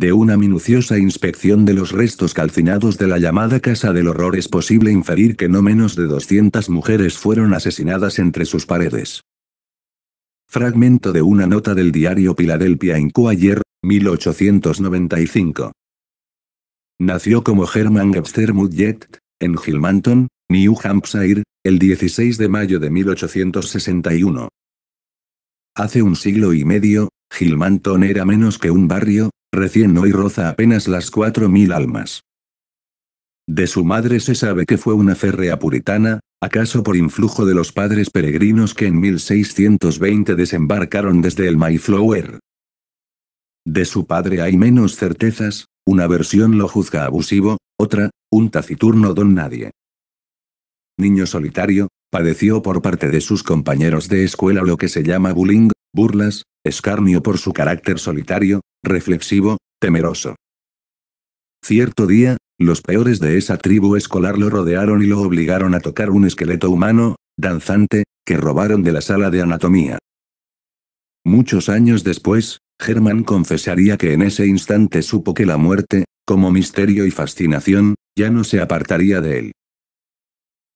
De una minuciosa inspección de los restos calcinados de la llamada Casa del Horror es posible inferir que no menos de 200 mujeres fueron asesinadas entre sus paredes. Fragmento de una nota del diario Philadelphia Inquirer, 1895. Nació como Herman Gabster Mudgett, en Gilmanton, New Hampshire, el 16 de mayo de 1861. Hace un siglo y medio, Gilmanton era menos que un barrio, Recién hoy roza apenas las cuatro mil almas. De su madre se sabe que fue una férrea puritana, acaso por influjo de los padres peregrinos que en 1620 desembarcaron desde el Mayflower. De su padre hay menos certezas, una versión lo juzga abusivo, otra, un taciturno don nadie. Niño solitario, padeció por parte de sus compañeros de escuela lo que se llama bullying, burlas, escarnio por su carácter solitario, reflexivo, temeroso. Cierto día, los peores de esa tribu escolar lo rodearon y lo obligaron a tocar un esqueleto humano, danzante, que robaron de la sala de anatomía. Muchos años después, Germán confesaría que en ese instante supo que la muerte, como misterio y fascinación, ya no se apartaría de él.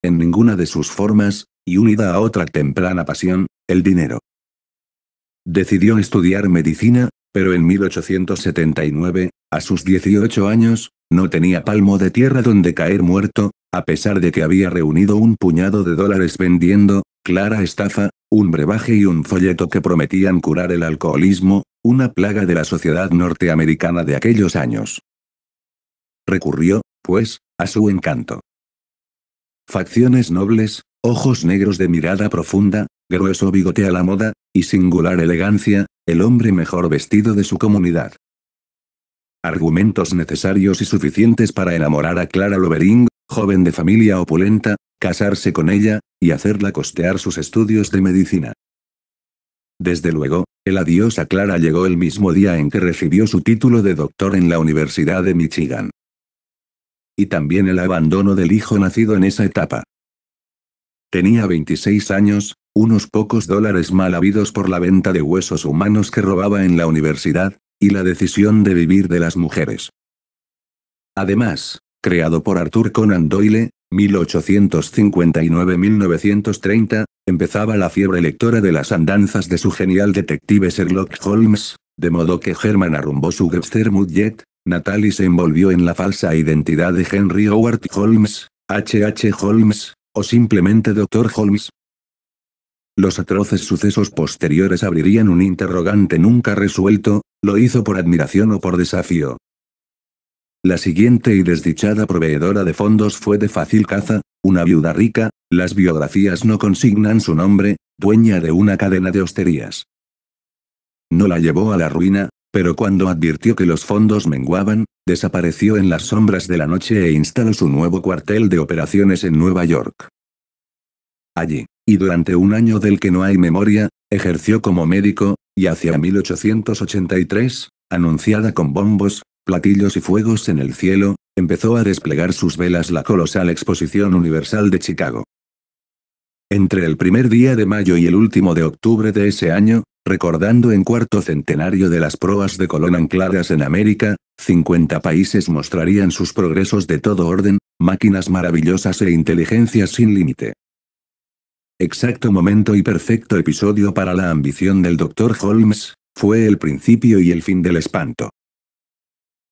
En ninguna de sus formas, y unida a otra temprana pasión, el dinero. Decidió estudiar medicina, pero en 1879, a sus 18 años, no tenía palmo de tierra donde caer muerto, a pesar de que había reunido un puñado de dólares vendiendo, clara estafa, un brebaje y un folleto que prometían curar el alcoholismo, una plaga de la sociedad norteamericana de aquellos años. Recurrió, pues, a su encanto. Facciones nobles, ojos negros de mirada profunda, grueso bigote a la moda, y singular elegancia, el hombre mejor vestido de su comunidad. Argumentos necesarios y suficientes para enamorar a Clara Lovering, joven de familia opulenta, casarse con ella, y hacerla costear sus estudios de medicina. Desde luego, el adiós a Clara llegó el mismo día en que recibió su título de doctor en la Universidad de Michigan. Y también el abandono del hijo nacido en esa etapa. Tenía 26 años, unos pocos dólares mal habidos por la venta de huesos humanos que robaba en la universidad, y la decisión de vivir de las mujeres. Además, creado por Arthur Conan Doyle, 1859-1930, empezaba la fiebre lectora de las andanzas de su genial detective Sherlock Holmes, de modo que Herman arrumbó su Webster Jet, Natalie se envolvió en la falsa identidad de Henry Howard Holmes, H.H. H. Holmes, o simplemente Dr. Holmes, los atroces sucesos posteriores abrirían un interrogante nunca resuelto, lo hizo por admiración o por desafío. La siguiente y desdichada proveedora de fondos fue de fácil caza, una viuda rica, las biografías no consignan su nombre, dueña de una cadena de hosterías. No la llevó a la ruina, pero cuando advirtió que los fondos menguaban, desapareció en las sombras de la noche e instaló su nuevo cuartel de operaciones en Nueva York. Allí, y durante un año del que no hay memoria, ejerció como médico, y hacia 1883, anunciada con bombos, platillos y fuegos en el cielo, empezó a desplegar sus velas la colosal Exposición Universal de Chicago. Entre el primer día de mayo y el último de octubre de ese año, recordando en cuarto centenario de las proas de Colón ancladas en América, 50 países mostrarían sus progresos de todo orden, máquinas maravillosas e inteligencias sin límite exacto momento y perfecto episodio para la ambición del doctor Holmes, fue el principio y el fin del espanto.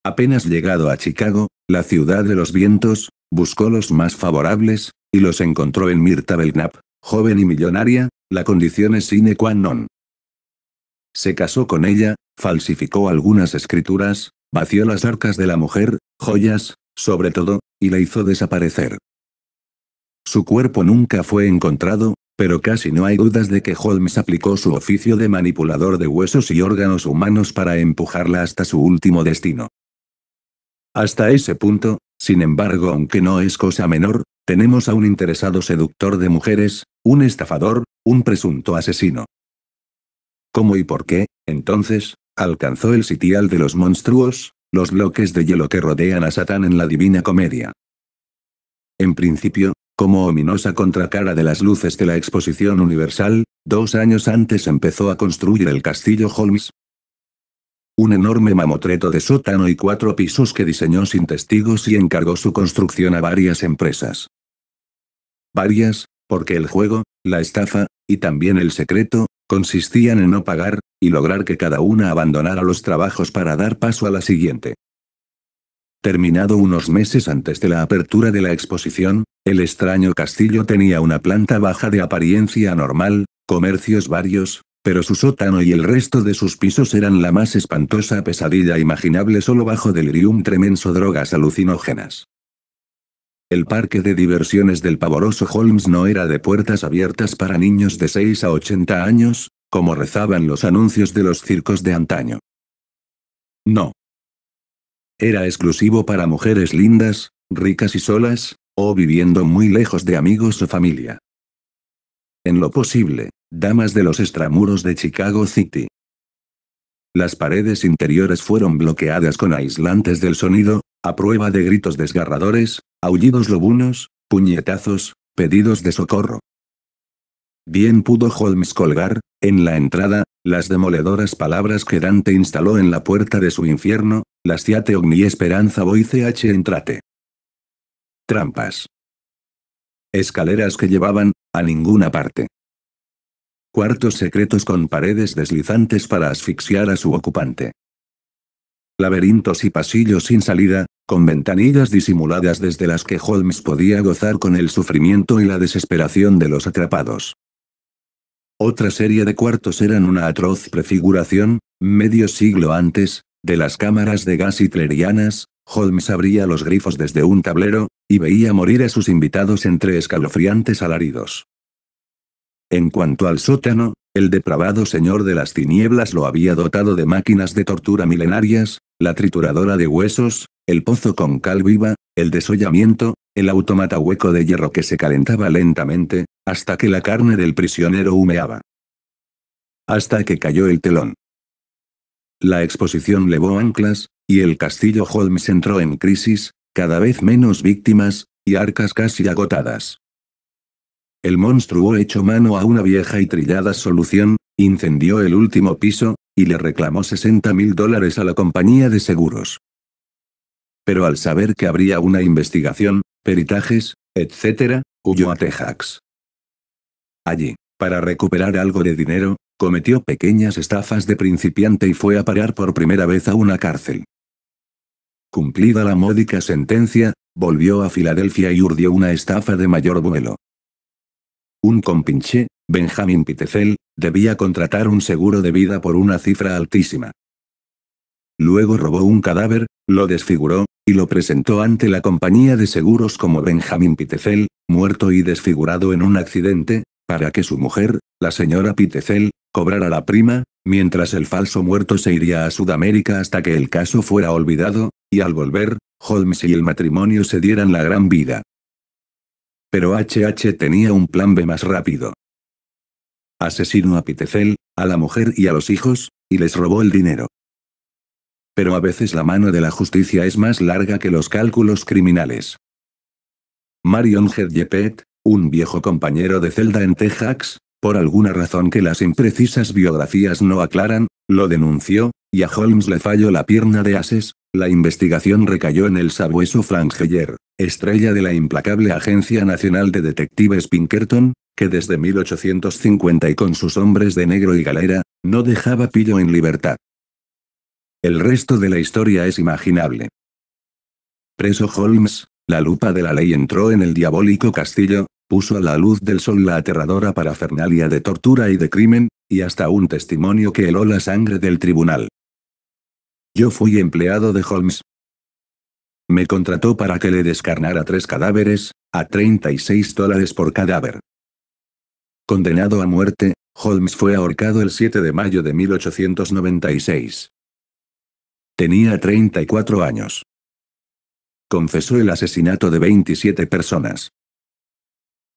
Apenas llegado a Chicago, la ciudad de los vientos, buscó los más favorables, y los encontró en Mirta Belknap, joven y millonaria, la condición es sine qua non. Se casó con ella, falsificó algunas escrituras, vació las arcas de la mujer, joyas, sobre todo, y la hizo desaparecer. Su cuerpo nunca fue encontrado, pero casi no hay dudas de que Holmes aplicó su oficio de manipulador de huesos y órganos humanos para empujarla hasta su último destino. Hasta ese punto, sin embargo, aunque no es cosa menor, tenemos a un interesado seductor de mujeres, un estafador, un presunto asesino. ¿Cómo y por qué, entonces, alcanzó el sitial de los monstruos, los bloques de hielo que rodean a Satán en la Divina Comedia? En principio, como ominosa contracara de las luces de la exposición universal, dos años antes empezó a construir el castillo Holmes. Un enorme mamotreto de sótano y cuatro pisos que diseñó sin testigos y encargó su construcción a varias empresas. Varias, porque el juego, la estafa, y también el secreto, consistían en no pagar, y lograr que cada una abandonara los trabajos para dar paso a la siguiente. Terminado unos meses antes de la apertura de la exposición, el extraño castillo tenía una planta baja de apariencia normal, comercios varios, pero su sótano y el resto de sus pisos eran la más espantosa pesadilla imaginable solo bajo delirium tremenso drogas alucinógenas. El parque de diversiones del pavoroso Holmes no era de puertas abiertas para niños de 6 a 80 años, como rezaban los anuncios de los circos de antaño. No. Era exclusivo para mujeres lindas, ricas y solas, o viviendo muy lejos de amigos o familia. En lo posible, damas de los extramuros de Chicago City. Las paredes interiores fueron bloqueadas con aislantes del sonido, a prueba de gritos desgarradores, aullidos lobunos, puñetazos, pedidos de socorro. Bien pudo Holmes colgar, en la entrada, las demoledoras palabras que Dante instaló en la puerta de su infierno, las ogni esperanza voice h entrate. Trampas. Escaleras que llevaban, a ninguna parte. Cuartos secretos con paredes deslizantes para asfixiar a su ocupante. Laberintos y pasillos sin salida, con ventanillas disimuladas desde las que Holmes podía gozar con el sufrimiento y la desesperación de los atrapados. Otra serie de cuartos eran una atroz prefiguración, medio siglo antes, de las cámaras de gas hitlerianas, Holmes abría los grifos desde un tablero, y veía morir a sus invitados entre escalofriantes alaridos. En cuanto al sótano, el depravado señor de las tinieblas lo había dotado de máquinas de tortura milenarias, la trituradora de huesos, el pozo con cal viva, el desollamiento, el automata hueco de hierro que se calentaba lentamente, hasta que la carne del prisionero humeaba. Hasta que cayó el telón. La exposición levó anclas, y el castillo Holmes entró en crisis, cada vez menos víctimas, y arcas casi agotadas. El monstruo echó mano a una vieja y trillada solución, incendió el último piso, y le reclamó 60 mil dólares a la compañía de seguros. Pero al saber que habría una investigación, peritajes, etc., huyó a Texas. Allí, para recuperar algo de dinero, cometió pequeñas estafas de principiante y fue a parar por primera vez a una cárcel. Cumplida la módica sentencia, volvió a Filadelfia y urdió una estafa de mayor vuelo. Un compinche, Benjamin Pitecel, debía contratar un seguro de vida por una cifra altísima. Luego robó un cadáver, lo desfiguró, y lo presentó ante la compañía de seguros como Benjamin Pitecel, muerto y desfigurado en un accidente, para que su mujer, la señora Pitecel, cobrara la prima, mientras el falso muerto se iría a Sudamérica hasta que el caso fuera olvidado, y al volver, Holmes y el matrimonio se dieran la gran vida. Pero HH tenía un plan B más rápido. Asesinó a Pitecel, a la mujer y a los hijos, y les robó el dinero. Pero a veces la mano de la justicia es más larga que los cálculos criminales. Marion Hedjepet, un viejo compañero de celda en Texas, por alguna razón que las imprecisas biografías no aclaran, lo denunció, y a Holmes le falló la pierna de ases, la investigación recayó en el sabueso Heller, estrella de la implacable Agencia Nacional de Detectives Pinkerton, que desde 1850 y con sus hombres de negro y galera, no dejaba pillo en libertad. El resto de la historia es imaginable. Preso Holmes, la lupa de la ley entró en el diabólico castillo, puso a la luz del sol la aterradora parafernalia de tortura y de crimen, y hasta un testimonio que heló la sangre del tribunal. Yo fui empleado de Holmes. Me contrató para que le descarnara tres cadáveres, a 36 dólares por cadáver. Condenado a muerte, Holmes fue ahorcado el 7 de mayo de 1896. Tenía 34 años. Confesó el asesinato de 27 personas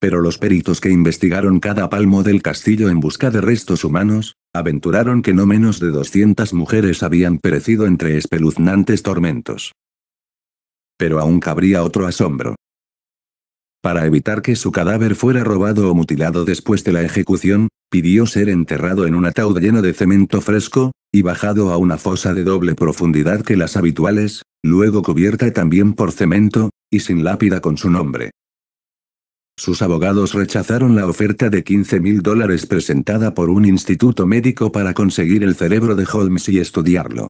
pero los peritos que investigaron cada palmo del castillo en busca de restos humanos, aventuraron que no menos de 200 mujeres habían perecido entre espeluznantes tormentos. Pero aún cabría otro asombro. Para evitar que su cadáver fuera robado o mutilado después de la ejecución, pidió ser enterrado en un ataúd lleno de cemento fresco, y bajado a una fosa de doble profundidad que las habituales, luego cubierta también por cemento, y sin lápida con su nombre. Sus abogados rechazaron la oferta de 15 mil dólares presentada por un instituto médico para conseguir el cerebro de Holmes y estudiarlo.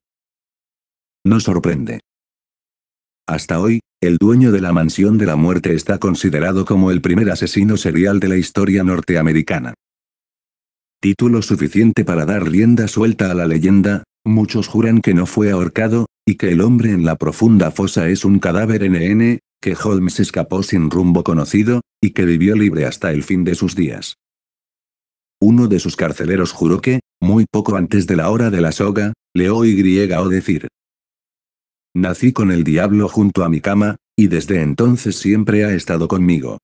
No sorprende. Hasta hoy, el dueño de la mansión de la muerte está considerado como el primer asesino serial de la historia norteamericana. Título suficiente para dar rienda suelta a la leyenda, muchos juran que no fue ahorcado, y que el hombre en la profunda fosa es un cadáver NN, que Holmes escapó sin rumbo conocido, y que vivió libre hasta el fin de sus días. Uno de sus carceleros juró que, muy poco antes de la hora de la soga, le oí o decir. Nací con el diablo junto a mi cama, y desde entonces siempre ha estado conmigo.